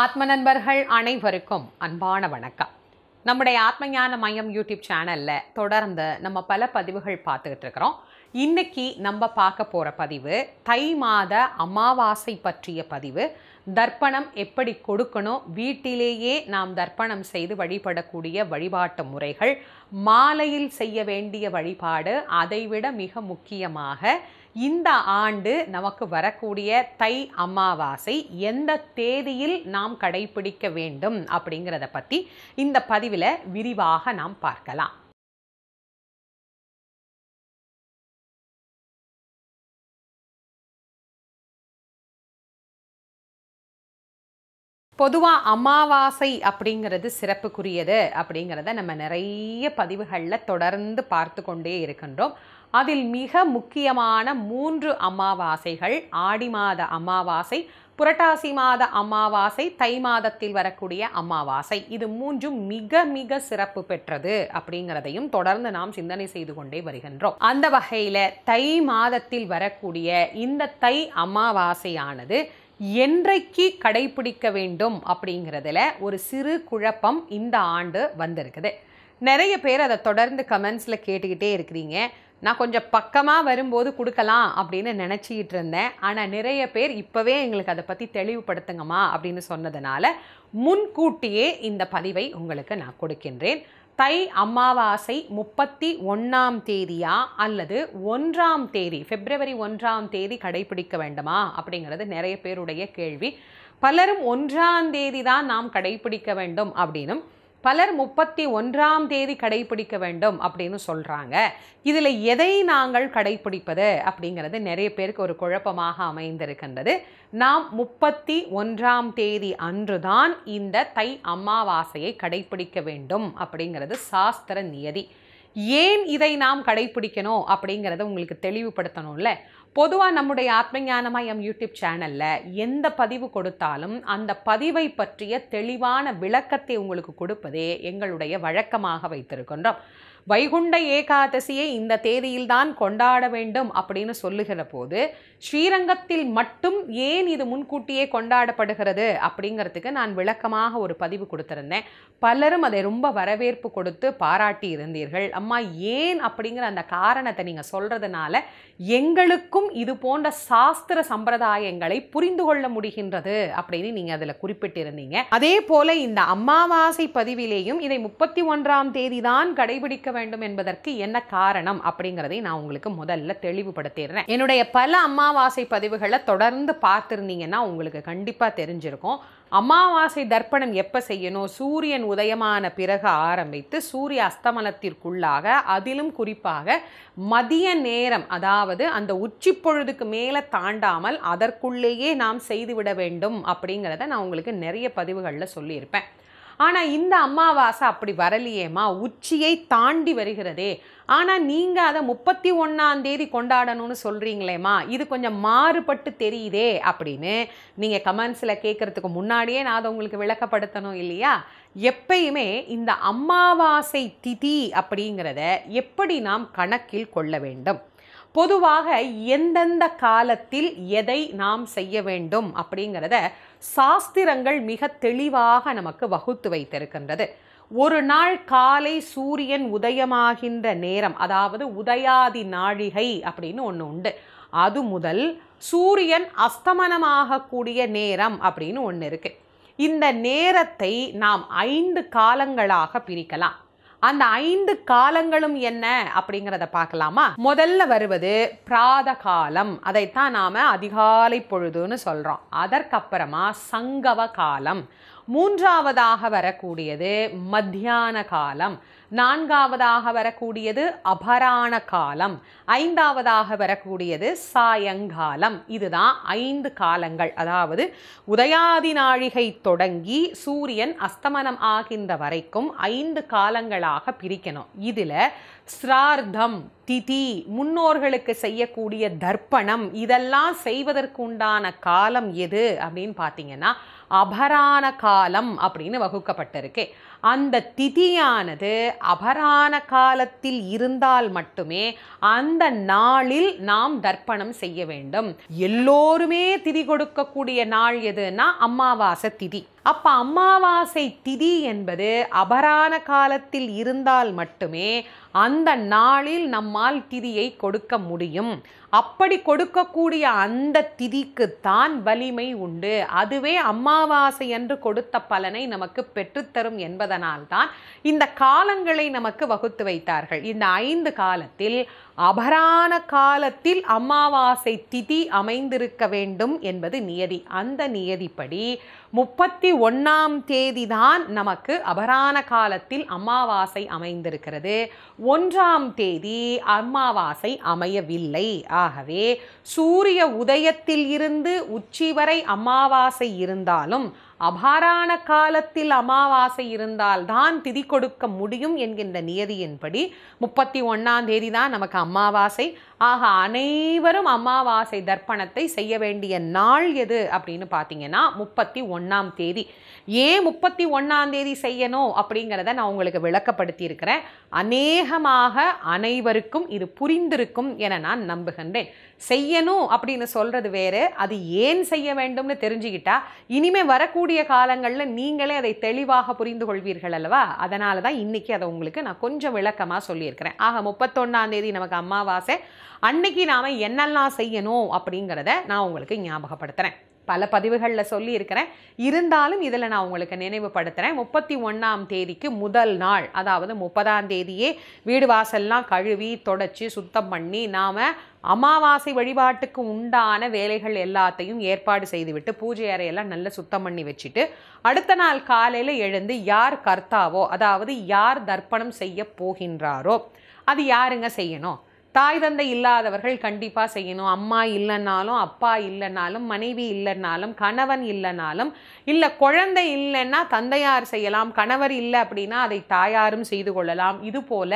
ஆத்ம நண்பர்கள் அனைவருக்கும் அன்பான வணக்கம் நம்முடைய ஞான மையம் யூடியூப் சேனலில் தொடர்ந்து நம்ம பல பதிவுகள் பார்த்துக்கிட்டு இருக்கிறோம் இன்னைக்கு நம்ம பார்க்க போகிற பதிவு தை மாத அமாவாசை பற்றிய பதிவு தர்ப்பணம் எப்படி கொடுக்கணும் வீட்டிலேயே நாம் தர்ப்பணம் செய்து வழிபடக்கூடிய வழிபாட்டு முறைகள் மாலையில் செய்ய வேண்டிய வழிபாடு அதைவிட மிக முக்கியமாக இந்த ஆண்டு நமக்கு வரக்கூடிய தை அமாவாசை எந்த தேதியில் நாம் கடைபிடிக்க வேண்டும் அப்படிங்கிறத பற்றி இந்த பதிவில் விரிவாக நாம் பார்க்கலாம் பொதுவாக அமாவாசை அப்படிங்கிறது சிறப்புக்குரியது அப்படிங்கிறத நம்ம நிறைய பதிவுகளில் தொடர்ந்து பார்த்து கொண்டே இருக்கின்றோம் அதில் மிக முக்கியமான மூன்று அமாவாசைகள் ஆடி மாத அமாவாசை புரட்டாசி மாத அமாவாசை தை மாதத்தில் வரக்கூடிய அமாவாசை இது மூன்றும் மிக மிக சிறப்பு பெற்றது அப்படிங்கிறதையும் தொடர்ந்து நாம் சிந்தனை செய்து கொண்டே வருகின்றோம் அந்த வகையில் தை மாதத்தில் வரக்கூடிய இந்த தை அமாவாசையானது என்றைக்கு கடைபிடிக்க வேண்டும் அப்படிங்கிறதுல ஒரு சிறு குழப்பம் இந்த ஆண்டு வந்திருக்குது நிறைய பேர் அதை தொடர்ந்து கமெண்ட்ஸில் கேட்டுக்கிட்டே இருக்கிறீங்க நான் கொஞ்சம் பக்கமாக வரும்போது கொடுக்கலாம் அப்படின்னு நினச்சிக்கிட்டு இருந்தேன் ஆனால் நிறைய பேர் இப்போவே எங்களுக்கு அதை பற்றி தெளிவுபடுத்துங்கம்மா அப்படின்னு சொன்னதுனால முன்கூட்டியே இந்த பதிவை உங்களுக்கு நான் கொடுக்கின்றேன் தை அமாவாசை முப்பத்தி ஒன்றாம் தேதியா அல்லது ஒன்றாம் தேதி பிப்ரவரி ஒன்றாம் தேதி கடைபிடிக்க வேண்டுமா அப்படிங்கிறது நிறைய பேருடைய கேள்வி பலரும் ஒன்றாம் தேதி தான் நாம் கடைபிடிக்க வேண்டும் அப்படின்னும் பலர் முப்பத்தி ஒன்றாம் தேதி கடைபிடிக்க வேண்டும் அப்படின்னு சொல்கிறாங்க இதில் எதை நாங்கள் கடைபிடிப்பது அப்படிங்கிறது நிறைய பேருக்கு ஒரு குழப்பமாக அமைந்திருக்கின்றது நாம் முப்பத்தி ஒன்றாம் தேதி அன்றுதான் இந்த தை அமாவாசையை கடைபிடிக்க வேண்டும் அப்படிங்கிறது சாஸ்திர நியதி ஏன் இதை நாம் கடைபிடிக்கணும் அப்படிங்கிறத உங்களுக்கு தெளிவுபடுத்தணும்ல பொதுவாக நம்முடைய ஆத்மஞானமயம் யூடியூப் சேனலில் எந்த பதிவு கொடுத்தாலும் அந்த பதிவை பற்றிய தெளிவான விளக்கத்தை உங்களுக்கு கொடுப்பதே எங்களுடைய வழக்கமாக வைத்திருக்கின்றோம் வைகுண்ட ஏகாதசியை இந்த தேதியில்தான் கொண்டாட வேண்டும் அப்படின்னு சொல்லுகிற போது ஸ்ரீரங்கத்தில் மட்டும் ஏன் இது முன்கூட்டியே கொண்டாடப்படுகிறது அப்படிங்கிறதுக்கு நான் விளக்கமாக ஒரு பதிவு கொடுத்துருந்தேன் பலரும் அதை ரொம்ப வரவேற்பு கொடுத்து பாராட்டி இருந்தீர்கள் அம்மா ஏன் அப்படிங்கிற அந்த காரணத்தை நீங்கள் சொல்கிறதுனால எங்களுக்கும் வரைக்கும் இது போன்ற சாஸ்திர சம்பிரதாயங்களை புரிந்து கொள்ள முடிகின்றது அப்படின்னு நீங்க அதுல குறிப்பிட்டிருந்தீங்க அதே போல இந்த அம்மாவாசை பதிவிலேயும் இதை முப்பத்தி ஒன்றாம் தேதி தான் கடைபிடிக்க வேண்டும் என்பதற்கு என்ன காரணம் அப்படிங்கிறதை நான் உங்களுக்கு முதல்ல தெளிவுபடுத்திடுறேன் என்னுடைய பல அம்மாவாசை பதிவுகளை தொடர்ந்து பார்த்திருந்தீங்கன்னா உங்களுக்கு கண்டிப்பாக தெரிஞ்சிருக்கும் அமாவாசை தர்ப்பணம் எப்போ செய்யணும் சூரியன் உதயமான பிறகு ஆரம்பித்து சூரிய அஸ்தமனத்திற்குள்ளாக அதிலும் குறிப்பாக மதிய நேரம் அதாவது அந்த உச்சி பொழுதுக்கு மேலே தாண்டாமல் அதற்குள்ளேயே நாம் செய்துவிட வேண்டும் அப்படிங்கிறத நான் உங்களுக்கு நிறைய பதிவுகளில் சொல்லியிருப்பேன் ஆனால் இந்த அமாவாசை அப்படி வரலையேம்மா உச்சியை தாண்டி வருகிறதே ஆனால் நீங்கள் அதை முப்பத்தி ஒன்றாந்தேதி கொண்டாடணும்னு சொல்கிறீங்களேம்மா இது கொஞ்சம் மாறுபட்டு தெரியுதே அப்படின்னு நீங்கள் கமெண்ட்ஸில் கேட்குறதுக்கு முன்னாடியே நான் அதை உங்களுக்கு விளக்கப்படுத்தணும் இல்லையா எப்பயுமே இந்த அமாவாசை திதி அப்படிங்கிறத எப்படி நாம் கணக்கில் கொள்ள வேண்டும் பொதுவாக எந்தெந்த காலத்தில் எதை நாம் செய்ய வேண்டும் அப்படிங்கிறத சாஸ்திரங்கள் மிக தெளிவாக நமக்கு வகுத்து வைத்திருக்கின்றது ஒரு நாள் காலை சூரியன் உதயமாகின்ற நேரம் அதாவது உதயாதி நாழிகை அப்படின்னு ஒன்று உண்டு அது முதல் சூரியன் அஸ்தமனமாகக்கூடிய நேரம் அப்படின்னு ஒன்று இருக்குது இந்த நேரத்தை நாம் ஐந்து காலங்களாக பிரிக்கலாம் அந்த ஐந்து காலங்களும் என்ன அப்படிங்கிறத பார்க்கலாமா முதல்ல வருவது பிராத காலம் அதைத்தான் நாம அதிகாலை பொழுதுன்னு சொல்றோம் அதற்கப்புறமா சங்கவ காலம் மூன்றாவதாக வரக்கூடியது மத்தியான காலம் நான்காவதாக வரக்கூடியது அபராண காலம் ஐந்தாவதாக வரக்கூடியது சாயங்காலம் இதுதான் ஐந்து காலங்கள் அதாவது உதயாதி நாழிகை தொடங்கி சூரியன் அஸ்தமனம் ஆகின்ற வரைக்கும் ஐந்து காலங்களாக பிரிக்கணும் இதில் ஸ்ரார்த்தம் திதி முன்னோர்களுக்கு செய்யக்கூடிய தர்ப்பணம் இதெல்லாம் செய்வதற்குண்டான காலம் எது அப்படின்னு பார்த்தீங்கன்னா அபரான காலம் அப்படின்னு வகுக்கப்பட்டிருக்கு அந்த திதியானது அபரான காலத்தில் இருந்தால் மட்டுமே அந்த நாளில் நாம் தர்ப்பணம் செய்ய வேண்டும் எல்லோருமே திதி கொடுக்கக்கூடிய நாள் எதுன்னா அமாவாசை திதி அப்போ அமாவாசை திதி என்பது அபரான காலத்தில் இருந்தால் மட்டுமே அந்த நாளில் நம்மால் திதியை கொடுக்க முடியும் அப்படி கொடுக்கக்கூடிய அந்த திதிக்குத்தான் வலிமை உண்டு அதுவே அமாவாசை என்று கொடுத்த பலனை நமக்கு பெற்றுத்தரும் என்பதனால்தான் இந்த காலங்களை நமக்கு வகுத்து வைத்தார்கள் இந்த ஐந்து காலத்தில் அபரான காலத்தில் அமாவாசை திதி அமைந்திருக்க வேண்டும் என்பது நியதி அந்த நியதிப்படி முப்பத்தி ஒன்றாம் தேதி தான் நமக்கு அபரான காலத்தில் அமாவாசை அமைந்திருக்கிறது ஒன்றாம் தேதி அமாவாசை அமையவில்லை ஆகவே சூரிய உதயத்தில் இருந்து உச்சி வரை அமாவாசை இருந்தாலும் அபாரான காலத்தில் அமாவாசை இருந்தால் தான் திதி கொடுக்க முடியும் என்கின்ற நியதியின்படி முப்பத்தி ஒன்றாம் தேதி தான் நமக்கு அமாவாசை ஆக அனைவரும் அமாவாசை தர்ப்பணத்தை செய்ய வேண்டிய நாள் எது அப்படின்னு பார்த்தீங்கன்னா முப்பத்தி ஒன்றாம் தேதி ஏன் முப்பத்தி ஒன்றாம் தேதி செய்யணும் அப்படிங்கிறத நான் உங்களுக்கு விளக்கப்படுத்தியிருக்கிறேன் அநேகமாக அனைவருக்கும் இது புரிந்திருக்கும் என நான் நம்புகின்றேன் செய்யணும் அப்படின்னு சொல்கிறது வேறு அது ஏன் செய்ய வேண்டும்னு தெரிஞ்சுக்கிட்டா இனிமே வரக்கூடிய வரக்கூடிய காலங்களில் நீங்களே அதை தெளிவாக புரிந்து கொள்வீர்கள் அல்லவா அதனால தான் இன்றைக்கி அதை உங்களுக்கு நான் கொஞ்சம் விளக்கமாக சொல்லியிருக்கிறேன் ஆக முப்பத்தொன்னாம் தேதி நமக்கு அம்மாவாசை அன்னைக்கு நாம் என்னெல்லாம் செய்யணும் அப்படிங்கிறத நான் உங்களுக்கு ஞாபகப்படுத்துகிறேன் பல பதிவுகளில் சொல்லியிருக்கிறேன் இருந்தாலும் இதில் நான் உங்களுக்கு நினைவுபடுத்துகிறேன் முப்பத்தி ஒன்றாம் தேதிக்கு முதல் நாள் அதாவது முப்பதாம் தேதியே வீடு வாசல்லாம் கழுவி தொடச்சி சுத்தம் பண்ணி நாம் அமாவாசை வழிபாட்டுக்கு உண்டான வேலைகள் எல்லாத்தையும் ஏற்பாடு செய்துவிட்டு பூஜை அறையெல்லாம் நல்லா சுத்தம் பண்ணி வச்சுட்டு அடுத்த நாள் காலையில் எழுந்து யார் கர்த்தாவோ அதாவது யார் தர்ப்பணம் செய்ய போகின்றாரோ அது யாருங்க செய்யணும் தாய் தந்தை இல்லாதவர்கள் கண்டிப்பாக செய்யணும் அம்மா இல்லைன்னாலும் அப்பா இல்லைன்னாலும் மனைவி இல்லைன்னாலும் கணவன் இல்லைன்னாலும் இல்லை குழந்தை இல்லைன்னா தந்தையார் செய்யலாம் கணவர் இல்லை அப்படின்னா அதை தாயாரும் செய்து கொள்ளலாம் இது போல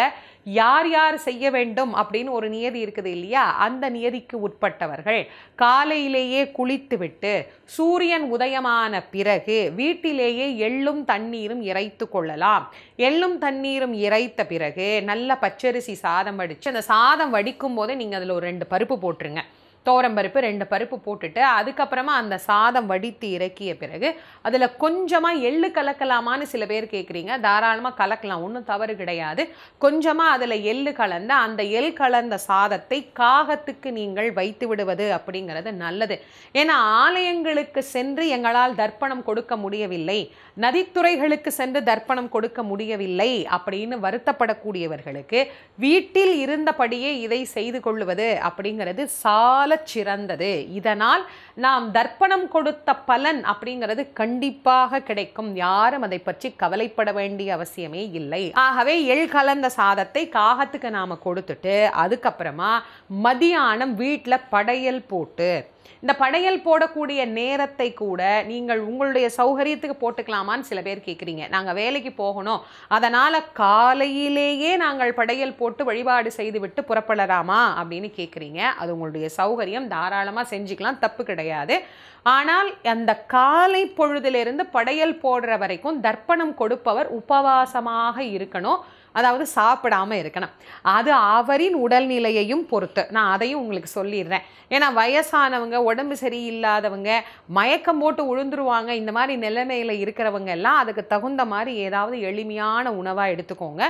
யார் யார் செய்ய வேண்டும் அப்படின்னு ஒரு நியதி இருக்குது இல்லையா அந்த நியதிக்கு உட்பட்டவர்கள் காலையிலேயே குளித்துவிட்டு சூரியன் உதயமான பிறகு வீட்டிலேயே எள்ளும் தண்ணீரும் இறைத்து கொள்ளலாம் எள்ளும் தண்ணீரும் இறைத்த பிறகு நல்ல பச்சரிசி சாதம் வடித்து அந்த சாதம் வடிக்கும் போதே நீங்கள் அதில் ஒரு ரெண்டு பருப்பு போட்டுருங்க தோரம் பருப்பு ரெண்டு பருப்பு போட்டுட்டு அதுக்கப்புறமா அந்த சாதம் வடித்து இறக்கிய பிறகு அதில் கொஞ்சமாக எள்ளு கலக்கலாமான்னு சில பேர் கேட்குறீங்க தாராளமாக கலக்கலாம் ஒன்றும் தவறு கிடையாது கொஞ்சமாக அதில் எள்ளு கலந்த அந்த எள் கலந்த சாதத்தை காகத்துக்கு நீங்கள் வைத்து விடுவது அப்படிங்கிறது நல்லது ஏன்னா ஆலயங்களுக்கு சென்று எங்களால் தர்ப்பணம் கொடுக்க முடியவில்லை நதித்துறைகளுக்கு சென்று தர்ப்பணம் கொடுக்க முடியவில்லை அப்படின்னு வருத்தப்படக்கூடியவர்களுக்கு வீட்டில் இருந்தபடியே இதை செய்து கொள்வது அப்படிங்கிறது சால போல சிறந்தது இதனால் நாம் தர்ப்பணம் கொடுத்த பலன் அப்படிங்கிறது கண்டிப்பாக கிடைக்கும் யாரும் அதை பற்றி கவலைப்பட வேண்டிய அவசியமே இல்லை ஆகவே எள் கலந்த சாதத்தை காகத்துக்கு நாம் கொடுத்துட்டு அதுக்கப்புறமா மதியானம் வீட்டில் படையல் போட்டு இந்த படையல் போடக்கூடிய நேரத்தை கூட நீங்கள் உங்களுடைய சௌகரியத்துக்கு போட்டுக்கலாமான்னு சில பேர் கேட்குறீங்க நாங்கள் வேலைக்கு போகணும் அதனால் காலையிலேயே நாங்கள் படையல் போட்டு வழிபாடு செய்துவிட்டு புறப்படலாமா அப்படின்னு கேட்குறீங்க அது உங்களுடைய சௌகரியம் தாராளமாக செஞ்சுக்கலாம் தப்பு கிடையாது ஆனால் அந்த காலை பொழுதிலிருந்து படையல் போடுற வரைக்கும் தர்ப்பணம் கொடுப்பவர் உபவாசமாக இருக்கணும் அதாவது சாப்பிடாமல் இருக்கணும் அது அவரின் உடல்நிலையையும் பொறுத்து நான் அதையும் உங்களுக்கு சொல்லிடுறேன் ஏன்னா வயசானவங்க உடம்பு சரியில்லாதவங்க மயக்கம் போட்டு உழுந்துருவாங்க இந்த மாதிரி நிலைமையில் இருக்கிறவங்க எல்லாம் அதுக்கு தகுந்த மாதிரி ஏதாவது எளிமையான உணவாக எடுத்துக்கோங்க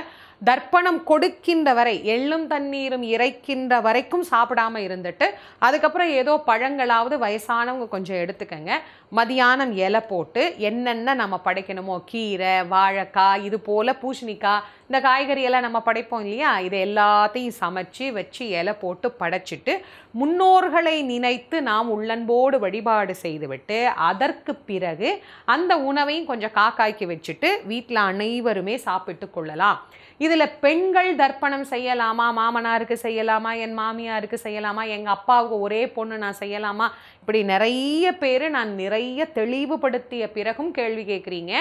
தர்ப்பணம் கொடுக்கின்ற வரை எள்ளும் தண்ணீரும் இறைக்கின்ற வரைக்கும் சாப்பிடாம இருந்துட்டு அதுக்கப்புறம் ஏதோ பழங்களாவது வயசானவங்க கொஞ்சம் எடுத்துக்கங்க மதியானம் இலை போட்டு என்னென்ன நம்ம படைக்கணுமோ கீரை வாழைக்காய் இது போல் பூசணிக்காய் இந்த காய்கறியெல்லாம் நம்ம படைப்போம் இல்லையா இது எல்லாத்தையும் சமைச்சு வச்சு இலை போட்டு படைச்சிட்டு முன்னோர்களை நினைத்து நாம் உள்ளன்போடு வழிபாடு செய்துவிட்டு அதற்கு பிறகு அந்த உணவையும் கொஞ்சம் காக்காய்க்கு வச்சுட்டு வீட்டில் அனைவருமே சாப்பிட்டு கொள்ளலாம் இதில் பெண்கள் தர்ப்பணம் செய்யலாமா மாமனாருக்கு செய்யலாமா என் மாமியாருக்கு செய்யலாமா எங்கள் அப்பாவுக்கு ஒரே பொண்ணு நான் செய்யலாமா இப்படி நிறைய பேர் நான் நிறைய தெளிவுபடுத்திய பிறகும் கேள்வி கேட்குறீங்க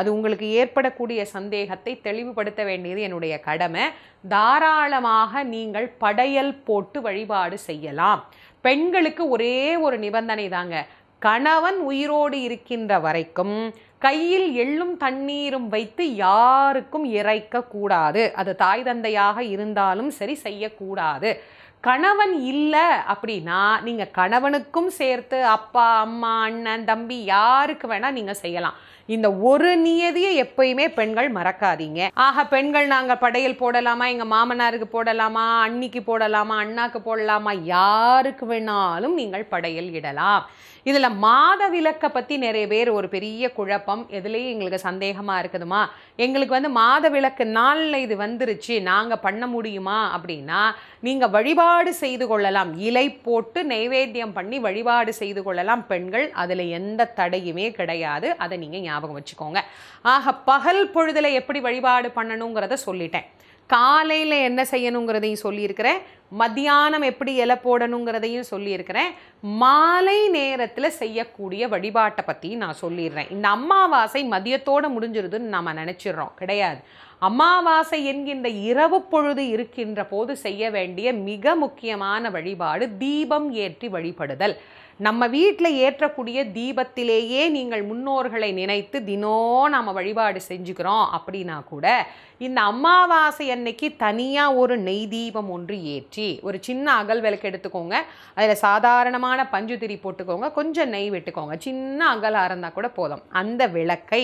அது உங்களுக்கு ஏற்படக்கூடிய சந்தேகத்தை தெளிவுபடுத்த வேண்டியது என்னுடைய கடமை தாராளமாக நீங்கள் படையல் போட்டு வழிபாடு செய்யலாம் பெண்களுக்கு ஒரே ஒரு நிபந்தனை தாங்க கணவன் உயிரோடு இருக்கின்ற வரைக்கும் கையில் எள்ளும் தண்ணீரும் வைத்து யாருக்கும் இறைக்கக்கூடாது அது தாய் தந்தையாக இருந்தாலும் சரி செய்யக்கூடாது கணவன் இல்லை அப்படின்னா நீங்கள் கணவனுக்கும் சேர்த்து அப்பா அம்மா அண்ணன் தம்பி யாருக்கு வேணால் நீங்கள் செய்யலாம் இந்த ஒரு நியதியை எப்பயுமே பெண்கள் மறக்காதீங்க ஆக பெண்கள் நாங்கள் படையல் போடலாமா எங்கள் மாமனாருக்கு போடலாமா அன்னிக்கு போடலாமா அண்ணாக்கு போடலாமா யாருக்கு வேணாலும் நீங்கள் படையல் இடலாம் இதில் மாத விளக்கை பற்றி நிறைய பேர் ஒரு பெரிய குழப்பம் எதுலேயும் எங்களுக்கு சந்தேகமாக இருக்குதுமா எங்களுக்கு வந்து மாத விளக்கு நாளில் இது வந்துருச்சு நாங்கள் பண்ண முடியுமா அப்படின்னா நீங்கள் வழிபாடு செய்து கொள்ளலாம் இலை போட்டு நைவேத்தியம் பண்ணி வழிபாடு செய்து கொள்ளலாம் பெண்கள் அதில் எந்த தடையுமே கிடையாது அதை நீங்கள் ஞாபகம் வச்சுக்கோங்க ஆக பகல் பொழுதில் எப்படி வழிபாடு பண்ணணுங்கிறத சொல்லிட்டேன் காலையில் என்ன செய்யணுங்கிறதையும் சொல்லியிருக்கிறேன் மத்தியானம் எப்படி இலை போடணுங்கிறதையும் சொல்லியிருக்கிறேன் மாலை நேரத்தில் செய்யக்கூடிய வழிபாட்டை பற்றி நான் சொல்லிடுறேன் இந்த அமாவாசை மதியத்தோடு முடிஞ்சிருதுன்னு நம்ம நினச்சிடுறோம் கிடையாது அமாவாசை என்கின்ற இரவு பொழுது இருக்கின்ற போது செய்ய வேண்டிய மிக முக்கியமான வழிபாடு தீபம் ஏற்றி வழிபடுதல் நம்ம வீட்டில் ஏற்றக்கூடிய தீபத்திலேயே நீங்கள் முன்னோர்களை நினைத்து தினம் நாம் வழிபாடு செஞ்சுக்கிறோம் அப்படின்னா கூட இந்த அமாவாசை அன்னைக்கு தனியாக ஒரு நெய் தீபம் ஒன்று ஏற்றி ஒரு சின்ன அகல் விளக்கு எடுத்துக்கோங்க அதில் சாதாரணமான பஞ்சு திரி போட்டுக்கோங்க கொஞ்சம் நெய் விட்டுக்கோங்க சின்ன அகலாக இருந்தால் கூட போதும் அந்த விளக்கை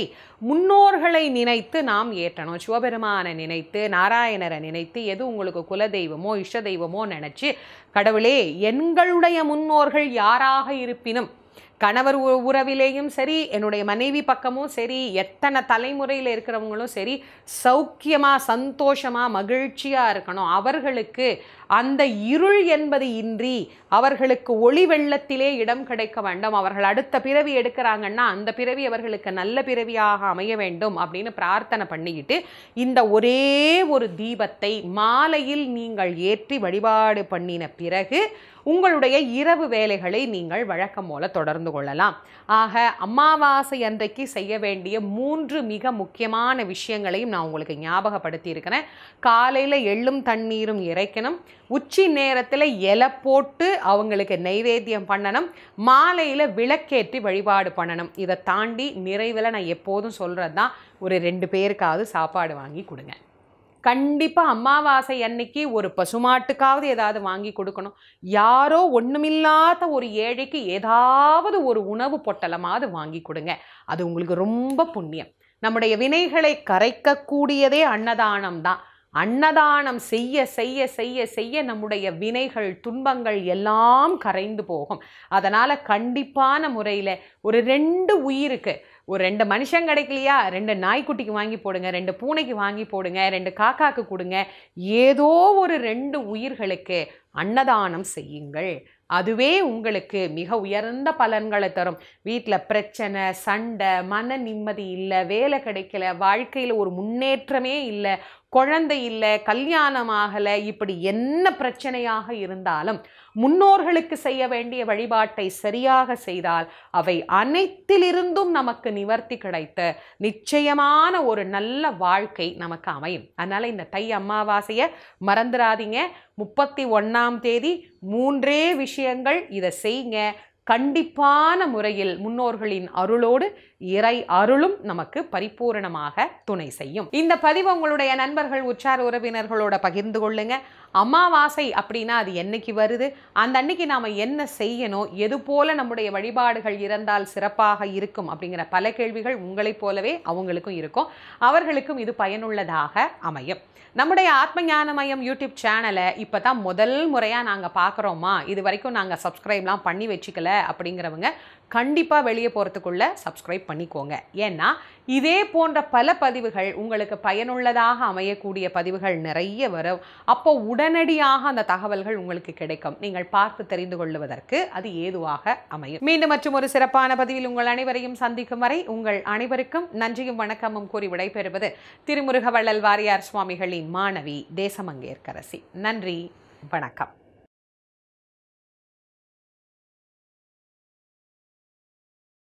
முன்னோர்களை நினைத்து நாம் ஏற்றணும் சிவபெருமானை நினைத்து நாராயணரை நினைத்து எது உங்களுக்கு குலதெய்வமோ இஷ்ட தெய்வமோ நினச்சி கடவுளே எங்களுடைய முன்னோர்கள் யாராக எதுவாக இருப்பினும் கணவர் உறவிலேயும் சரி என்னுடைய மனைவி பக்கமும் சரி எத்தனை தலைமுறையில் இருக்கிறவங்களும் சரி சௌக்கியமாக சந்தோஷமாக மகிழ்ச்சியாக இருக்கணும் அவர்களுக்கு அந்த இருள் என்பது இன்றி அவர்களுக்கு ஒளி வெள்ளத்திலே இடம் கிடைக்க வேண்டும் அவர்கள் அடுத்த பிறவி எடுக்கிறாங்கன்னா அந்த பிறவி அவர்களுக்கு நல்ல பிறவியாக அமைய வேண்டும் அப்படின்னு பிரார்த்தனை பண்ணிக்கிட்டு இந்த ஒரே ஒரு தீபத்தை மாலையில் நீங்கள் ஏற்றி வழிபாடு பண்ணின பிறகு உங்களுடைய இரவு வேலைகளை நீங்கள் வழக்கம் போல தொடர்ந்து கொள்ளலாம் ஆக அமாவாசை அன்றைக்கு செய்ய வேண்டிய மூன்று மிக முக்கியமான விஷயங்களையும் நான் உங்களுக்கு ஞாபகப்படுத்தி இருக்கிறேன் காலையில் எள்ளும் தண்ணீரும் இறைக்கணும் உச்சி நேரத்தில் இலை போட்டு அவங்களுக்கு நைவேத்தியம் பண்ணணும் மாலையில் விளக்கேற்றி வழிபாடு பண்ணணும் இதை தாண்டி நிறைவில் நான் எப்போதும் சொல்கிறது தான் ஒரு ரெண்டு பேருக்காவது சாப்பாடு வாங்கி கொடுங்க கண்டிப்பாக அமாவாசை அன்னைக்கு ஒரு பசுமாட்டுக்காவது ஏதாவது வாங்கி கொடுக்கணும் யாரோ ஒன்றுமில்லாத ஒரு ஏழைக்கு ஏதாவது ஒரு உணவு பொட்டலமாவது வாங்கி கொடுங்க அது உங்களுக்கு ரொம்ப புண்ணியம் நம்முடைய வினைகளை கரைக்கக்கூடியதே அன்னதானம் தான் அன்னதானம் செய்ய செய்ய செய்ய செய்ய நம்முடைய வினைகள் துன்பங்கள் எல்லாம் கரைந்து போகும் அதனால் கண்டிப்பான முறையில் ஒரு ரெண்டு உயிருக்கு ஒரு ரெண்டு மனுஷன் கிடைக்கலையா ரெண்டு நாய்க்குட்டிக்கு வாங்கி போடுங்க ரெண்டு பூனைக்கு வாங்கி போடுங்க ரெண்டு காக்காக்கு கொடுங்க ஏதோ ஒரு ரெண்டு உயிர்களுக்கு அன்னதானம் செய்யுங்கள் அதுவே உங்களுக்கு மிக உயர்ந்த பலன்களை தரும் வீட்டில் பிரச்சனை சண்டை மன நிம்மதி இல்லை வேலை கிடைக்கல வாழ்க்கையில் ஒரு முன்னேற்றமே இல்லை குழந்தை இல்லை கல்யாணம் ஆகலை இப்படி என்ன பிரச்சனையாக இருந்தாலும் முன்னோர்களுக்கு செய்ய வேண்டிய வழிபாட்டை சரியாக செய்தால் அவை அனைத்திலிருந்தும் நமக்கு நிவர்த்தி கிடைத்த நிச்சயமான ஒரு நல்ல வாழ்க்கை நமக்கு அமையும் அதனால் இந்த தை அமாவாசையை மறந்துடாதீங்க முப்பத்தி ஒன்றாம் தேதி மூன்றே விஷயங்கள் இதை செய்யுங்க கண்டிப்பான முறையில் முன்னோர்களின் அருளோடு இறை அருளும் நமக்கு பரிபூரணமாக துணை செய்யும் இந்த பதிவு உங்களுடைய நண்பர்கள் உற்சார உறவினர்களோட பகிர்ந்து கொள்ளுங்க அமாவாசை அப்படின்னா அது என்னைக்கு வருது அந்த அன்னைக்கு நாம் என்ன செய்யணும் எது போல நம்முடைய வழிபாடுகள் இருந்தால் சிறப்பாக இருக்கும் அப்படிங்கிற பல கேள்விகள் உங்களைப் போலவே அவங்களுக்கும் இருக்கும் அவர்களுக்கும் இது பயனுள்ளதாக அமையும் நம்முடைய ஆத்ம ஞானமயம் யூடியூப் சேனலை இப்போ தான் முதல் முறையாக நாங்கள் பார்க்குறோமா இது வரைக்கும் நாங்கள் சப்ஸ்கிரைப்லாம் பண்ணி வச்சுக்கல அப்படிங்கிறவங்க கண்டிப்பாக வெளியே போகிறதுக்குள்ள சப்ஸ்கிரைப் பண்ணிக்கோங்க ஏன்னா இதே போன்ற பல பதிவுகள் உங்களுக்கு பயனுள்ளதாக அமையக்கூடிய பதிவுகள் நிறைய வரும் அப்போ உடனடியாக அந்த தகவல்கள் உங்களுக்கு கிடைக்கும் நீங்கள் பார்த்து தெரிந்து கொள்வதற்கு அது ஏதுவாக அமையும் மீண்டும் மற்றும் ஒரு சிறப்பான பதிவில் உங்கள் அனைவரையும் சந்திக்கும் வரை உங்கள் அனைவருக்கும் நன்றியும் வணக்கமும் கூறி விடைபெறுவது திருமுருகவள்ளல் வாரியார் சுவாமிகளின் மாணவி தேசமங்கேற்கரசி நன்றி வணக்கம்